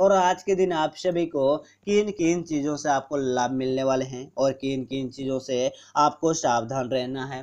और आज के दिन आप सभी को किन किन चीज़ों से आपको लाभ मिलने वाले हैं और किन किन चीज़ों से आपको सावधान रहना है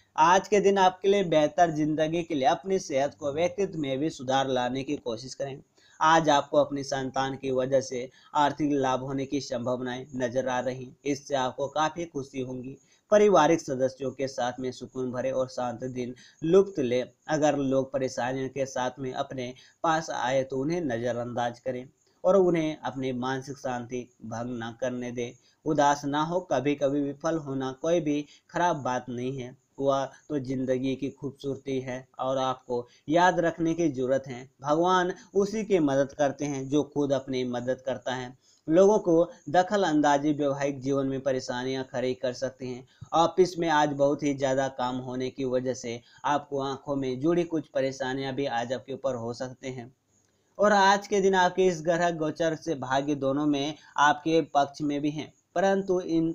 आज के दिन आपके लिए बेहतर जिंदगी के लिए अपनी सेहत को व्यक्तित्व में भी सुधार लाने की कोशिश करें आज आपको अपनी संतान की वजह से आर्थिक लाभ होने की संभावनाएं नजर आ रही इससे आपको काफ़ी खुशी होंगी पारिवारिक सदस्यों के साथ में सुकून भरे और शांत दिन लुप्त ले अगर लोग परेशानियों के साथ में अपने पास आए तो उन्हें नज़रअंदाज करें और उन्हें अपनी मानसिक शांति भंग न करने दें उदास ना हो कभी कभी विफल होना कोई भी खराब बात नहीं है हुआ तो ज़िंदगी की खूबसूरती है और आपको याद रखने की ज़रूरत है भगवान उसी की मदद करते हैं जो खुद अपनी मदद करता है लोगों को दखल अंदाजी वैवाहिक जीवन में परेशानियां खड़ी कर सकती हैं ऑफिस में आज बहुत ही ज़्यादा काम होने की वजह से आपको आंखों में जुड़ी कुछ परेशानियां भी आज आपके ऊपर हो सकते हैं और आज के दिन आपके इस ग्रह गोचर से भाग्य दोनों में आपके पक्ष में भी हैं परंतु इन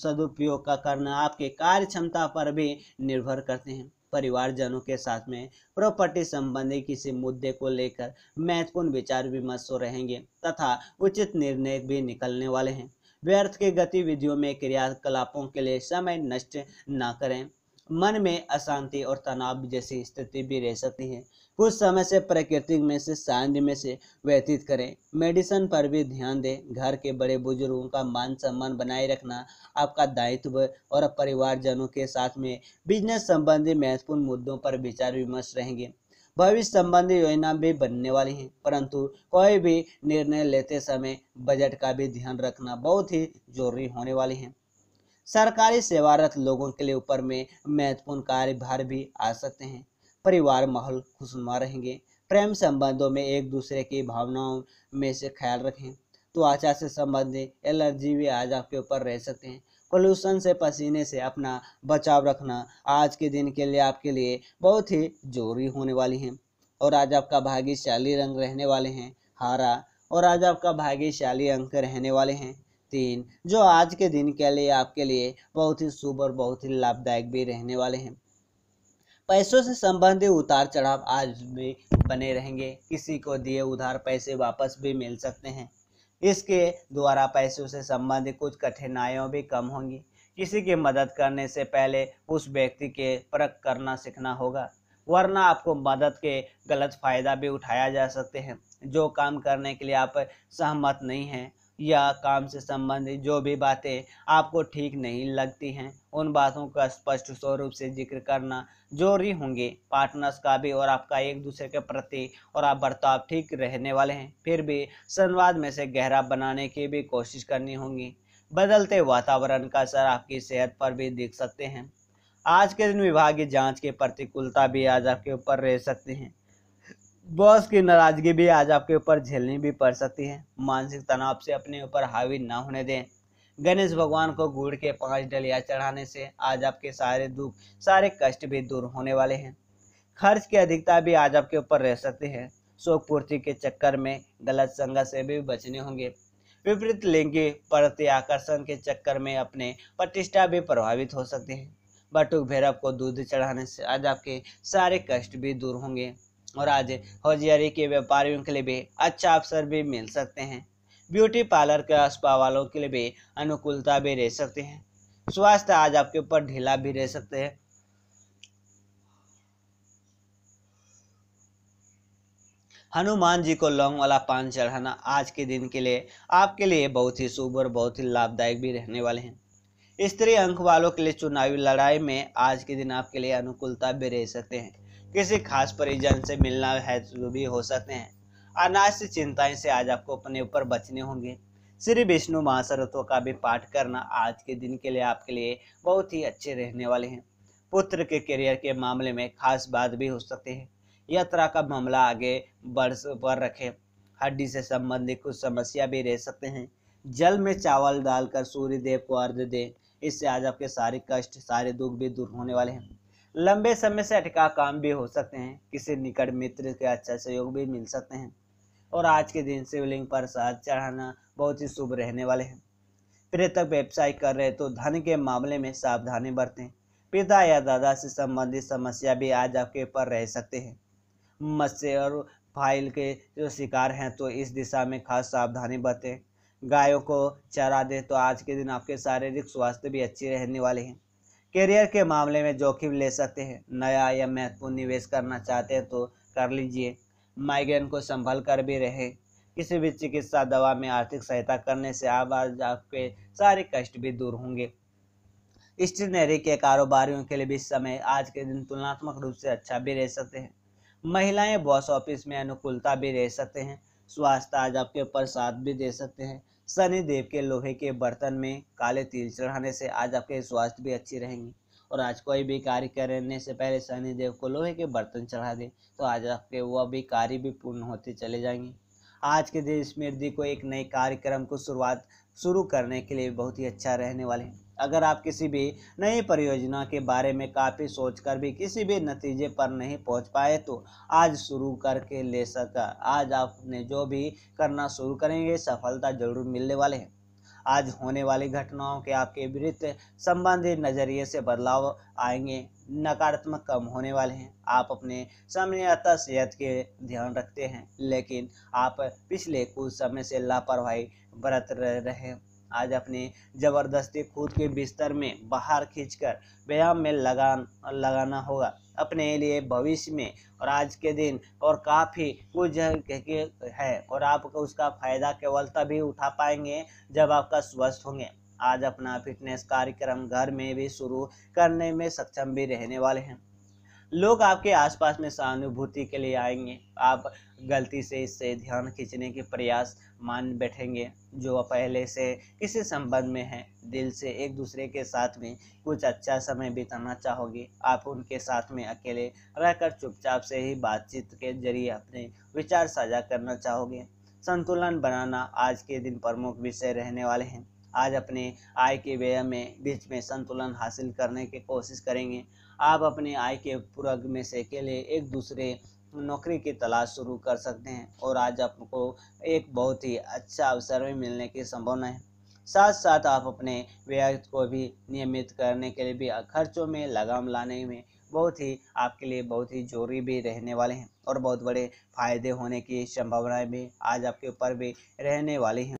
सदुपयोग का करना आपके कार्य क्षमता पर भी निर्भर करते हैं परिवारजनों के साथ में प्रॉपर्टी संबंधी किसी मुद्दे को लेकर महत्वपूर्ण विचार विमर्श हो रहेंगे तथा उचित निर्णय भी निकलने वाले हैं व्यर्थ के गतिविधियों में क्रियाकलापों के लिए समय नष्ट ना करें मन में अशांति और तनाव जैसी स्थिति भी रह सकती है कुछ समय से प्रकृति में से शांति में से व्यतीत करें मेडिसिन पर भी ध्यान दें घर के बड़े बुजुर्गों का मान सम्मान बनाए रखना आपका दायित्व और परिवारजनों के साथ में बिजनेस संबंधी महत्वपूर्ण मुद्दों पर विचार विमर्श रहेंगे भविष्य संबंधी योजना भी बनने वाली है परंतु कोई भी निर्णय लेते समय बजट का भी ध्यान रखना बहुत ही जरूरी होने वाली है सरकारी सेवारत लोगों के लिए ऊपर में महत्वपूर्ण कार्यभार भी आ सकते हैं परिवार माहौल खुशनुमा रहेंगे प्रेम संबंधों में एक दूसरे की भावनाओं में से ख्याल रखें त्वचा तो से संबंधित एलर्जी भी आज आपके ऊपर रह सकते हैं पोल्यूशन से पसीने से अपना बचाव रखना आज के दिन के लिए आपके लिए बहुत ही जरूरी होने वाली है और आज आपका भाग्यशाली रंग रहने वाले हैं हारा और आज आपका भाग्यशाली अंक रहने वाले हैं तीन जो आज के दिन के लिए आपके लिए बहुत ही शुभ और बहुत ही लाभदायक भी रहने वाले हैं पैसों से संबंधित उतार चढ़ाव आज भी बने रहेंगे किसी को दिए उधार पैसे वापस भी मिल सकते हैं इसके द्वारा पैसों से संबंधित कुछ कठिनाइयों भी कम होंगी किसी की मदद करने से पहले उस व्यक्ति के परख करना सीखना होगा वरना आपको मदद के गलत फ़ायदा भी उठाया जा सकते हैं जो काम करने के लिए आप सहमत नहीं हैं या काम से संबंधित जो भी बातें आपको ठीक नहीं लगती हैं उन बातों का स्पष्ट स्वरूप से जिक्र करना जरूरी होंगे पार्टनर्स का भी और आपका एक दूसरे के प्रति और आप बर्ताव ठीक रहने वाले हैं फिर भी संवाद में से गहरा बनाने की भी कोशिश करनी होगी बदलते वातावरण का असर आपकी सेहत पर भी दिख सकते हैं आज के दिन विभागीय जांच की प्रतिकूलता भी आज आपके ऊपर रह सकती हैं बॉस की नाराज़गी भी आज आपके ऊपर झेलनी भी पड़ सकती है मानसिक तनाव से अपने ऊपर हावी ना होने दें गणेश भगवान को गुड़ के पांच डलिया चढ़ाने से आज आपके सारे दुख सारे कष्ट भी दूर होने वाले हैं खर्च की अधिकता भी आज आपके ऊपर रह सकती है शोक पूर्ति के चक्कर में गलत संगत से भी बचने होंगे विपरीत लिंगी प्रति आकर्षण के चक्कर में अपने प्रतिष्ठा भी प्रभावित हो सकते हैं बटुक भैरव को दूध चढ़ाने से आज आपके सारे कष्ट भी दूर होंगे और आज होजियारी के व्यापारियों के लिए भी अच्छा अवसर भी मिल सकते हैं ब्यूटी पार्लर के स्पा वालों के लिए भी अनुकूलता भी रह सकती है स्वास्थ्य आज आपके ऊपर ढीला भी रह सकते हैं हनुमान जी को लौंग वाला पान चढ़ाना आज के दिन के लिए आपके लिए बहुत ही शुभ और बहुत ही लाभदायक भी रहने वाले हैं स्त्री अंक वालों के लिए चुनावी लड़ाई में आज के दिन आपके लिए अनुकूलता भी रह सकते हैं किसी खास परिजन से मिलना है जो तो भी हो सकते हैं अनाज से चिंताएं से आज आपको अपने ऊपर बचने होंगे श्री विष्णु महासरत्व का भी पाठ करना आज के दिन के लिए आपके लिए बहुत ही अच्छे रहने वाले हैं पुत्र के करियर के मामले में खास बात भी हो सकते हैं यात्रा का मामला आगे बढ़ पर रखें हड्डी से संबंधित कुछ समस्या भी रह सकते हैं जल में चावल डालकर सूर्य देव को अर्घ दें इससे आज आपके सारे कष्ट सारे दुख भी दूर होने वाले हैं लंबे समय से अटका काम भी हो सकते हैं किसी निकट मित्र के अच्छा सहयोग भी मिल सकते हैं और आज के दिन शिवलिंग पर साथ चढ़ाना बहुत ही शुभ रहने वाले हैं प्रेतक व्यवसाय कर रहे तो धन के मामले में सावधानी बरतें पिता या दादा से संबंधित समस्या भी आज आपके ऊपर रह सकते हैं मत्स्य और फाइल के जो शिकार हैं तो इस दिशा में खास सावधानी बरतें गायों को चरा दें तो आज के दिन आपके शारीरिक स्वास्थ्य भी अच्छे रहने वाले हैं करियर के मामले में जोखिम ले सकते हैं नया या महत्वपूर्ण निवेश करना चाहते हैं तो कर लीजिए माइग्रेन को संभल कर भी रहे किसी भी चिकित्सा दवा में आर्थिक सहायता करने से आप आज आपके सारे कष्ट भी दूर होंगे स्टेशनरी के कारोबारियों के लिए भी समय आज के दिन तुलनात्मक रूप से अच्छा भी रह सकते हैं महिलाएं बॉस ऑफिस में अनुकूलता भी रह सकते हैं स्वास्थ्य आज आपके ऊपर साथ भी दे सकते हैं शनिदेव के लोहे के बर्तन में काले तिल चढ़ाने से आज आपके स्वास्थ्य भी अच्छी रहेंगे और आज कोई भी कार्य करने से पहले शनिदेव को लोहे के बर्तन चढ़ा दें तो आज आपके वह भी कार्य भी पूर्ण होते चले जाएंगे आज के दिन स्मृति को एक नए कार्यक्रम को शुरुआत शुरू करने के लिए बहुत ही अच्छा रहने वाले हैं अगर आप किसी भी नई परियोजना के बारे में काफ़ी सोचकर भी किसी भी नतीजे पर नहीं पहुंच पाए तो आज शुरू करके ले सका आज आपने जो भी करना शुरू करेंगे सफलता जरूर मिलने वाले हैं आज होने वाली घटनाओं के आपके विरुद्ध संबंधित नज़रिए से बदलाव आएंगे नकारात्मक कम होने वाले हैं आप अपने समय अतः सेहत के ध्यान रखते हैं लेकिन आप पिछले कुछ समय से लापरवाही बरत रहे हैं आज अपने ज़बरदस्ती खुद के बिस्तर में बाहर खींचकर व्यायाम में लगा लगाना होगा अपने लिए भविष्य में और आज के दिन और काफ़ी कुछ है और आप उसका फ़ायदा केवल तभी उठा पाएंगे जब आपका स्वस्थ होंगे आज अपना फिटनेस कार्यक्रम घर में भी शुरू करने में सक्षम भी रहने वाले हैं लोग आपके आसपास में सहानुभूति के लिए आएंगे आप गलती से इससे ध्यान खींचने के प्रयास मान बैठेंगे जो पहले से किसी संबंध में है दिल से एक दूसरे के साथ में कुछ अच्छा समय बिताना चाहोगे आप उनके साथ में अकेले रहकर चुपचाप से ही बातचीत के जरिए अपने विचार साझा करना चाहोगे संतुलन बनाना आज के दिन प्रमुख विषय रहने वाले हैं आज अपने आय के व्यय में बीच में संतुलन हासिल करने की कोशिश करेंगे आप अपने आय के पूर्व में से अकेले एक दूसरे नौकरी की तलाश शुरू कर सकते हैं और आज आपको एक बहुत ही अच्छा अवसर भी मिलने की संभावना है साथ साथ आप अपने व्यय को भी नियमित करने के लिए भी खर्चों में लगाम लाने में बहुत ही आपके लिए बहुत ही जरूरी भी रहने वाले हैं और बहुत बड़े फायदे होने की संभावनाएं भी आज आपके ऊपर भी रहने वाली हैं